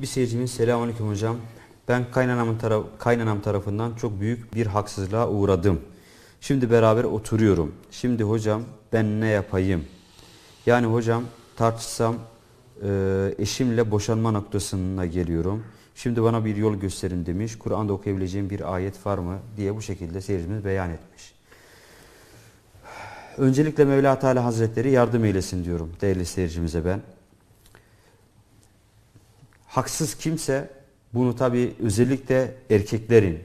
Bir seyircimiz selamünaleyküm hocam. Ben kaynanamın taraf, kaynanam tarafından çok büyük bir haksızlığa uğradım. Şimdi beraber oturuyorum. Şimdi hocam ben ne yapayım? Yani hocam tartışsam e, eşimle boşanma noktasına geliyorum. Şimdi bana bir yol gösterin demiş. Kur'an'da okuyabileceğim bir ayet var mı diye bu şekilde seyircimiz beyan etmiş. Öncelikle Mevla Teala Hazretleri yardım eylesin diyorum değerli seyircimize ben haksız kimse bunu tabi özellikle erkeklerin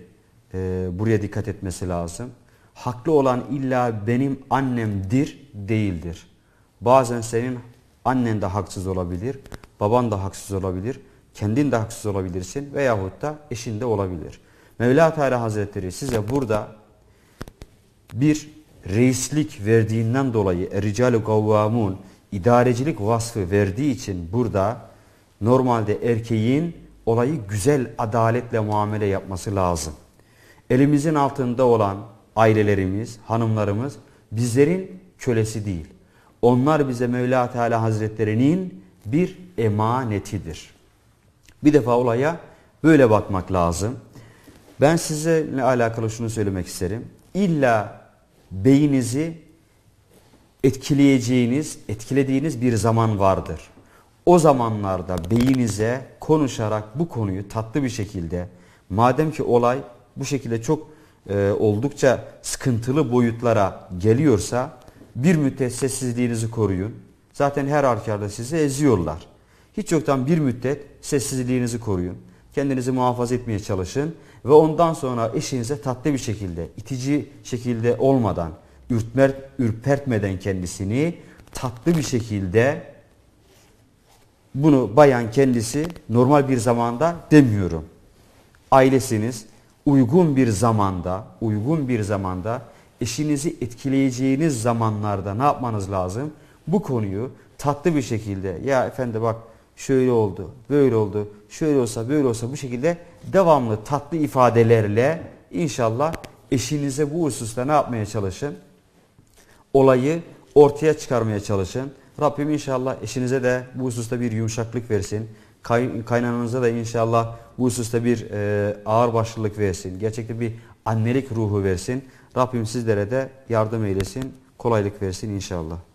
e, buraya dikkat etmesi lazım. Haklı olan illa benim annemdir değildir. Bazen senin annen de haksız olabilir, baban da haksız olabilir, kendin de haksız olabilirsin veyahut da eşin de olabilir. Mevla Teala Hazretleri size burada bir reislik verdiğinden dolayı Ricalu Gavvamun idarecilik vasfı verdiği için burada Normalde erkeğin olayı güzel adaletle muamele yapması lazım. Elimizin altında olan ailelerimiz, hanımlarımız bizlerin kölesi değil. Onlar bize Mevla Teala Hazretleri'nin bir emanetidir. Bir defa olaya böyle bakmak lazım. Ben sizinle alakalı şunu söylemek isterim. İlla beyinizi etkileyeceğiniz, etkilediğiniz bir zaman vardır. O zamanlarda beyinize konuşarak bu konuyu tatlı bir şekilde madem ki olay bu şekilde çok e, oldukça sıkıntılı boyutlara geliyorsa bir müddet sessizliğinizi koruyun. Zaten her halükarda sizi eziyorlar. Hiç yoktan bir müddet sessizliğinizi koruyun. Kendinizi muhafaza etmeye çalışın ve ondan sonra eşinize tatlı bir şekilde, itici şekilde olmadan, ürtmer, ürpertmeden kendisini tatlı bir şekilde bunu bayan kendisi normal bir zamanda demiyorum. Ailesiniz uygun bir zamanda, uygun bir zamanda eşinizi etkileyeceğiniz zamanlarda ne yapmanız lazım? Bu konuyu tatlı bir şekilde ya efendi bak şöyle oldu, böyle oldu, şöyle olsa, böyle olsa bu şekilde devamlı tatlı ifadelerle inşallah eşinize bu hususta ne yapmaya çalışın? Olayı ortaya çıkarmaya çalışın. Rabbim inşallah eşinize de bu hususta bir yumuşaklık versin. Kay, kaynananıza da inşallah bu hususta bir e, ağır başlılık versin. Gerçekten bir annelik ruhu versin. Rabbim sizlere de yardım eylesin, kolaylık versin inşallah.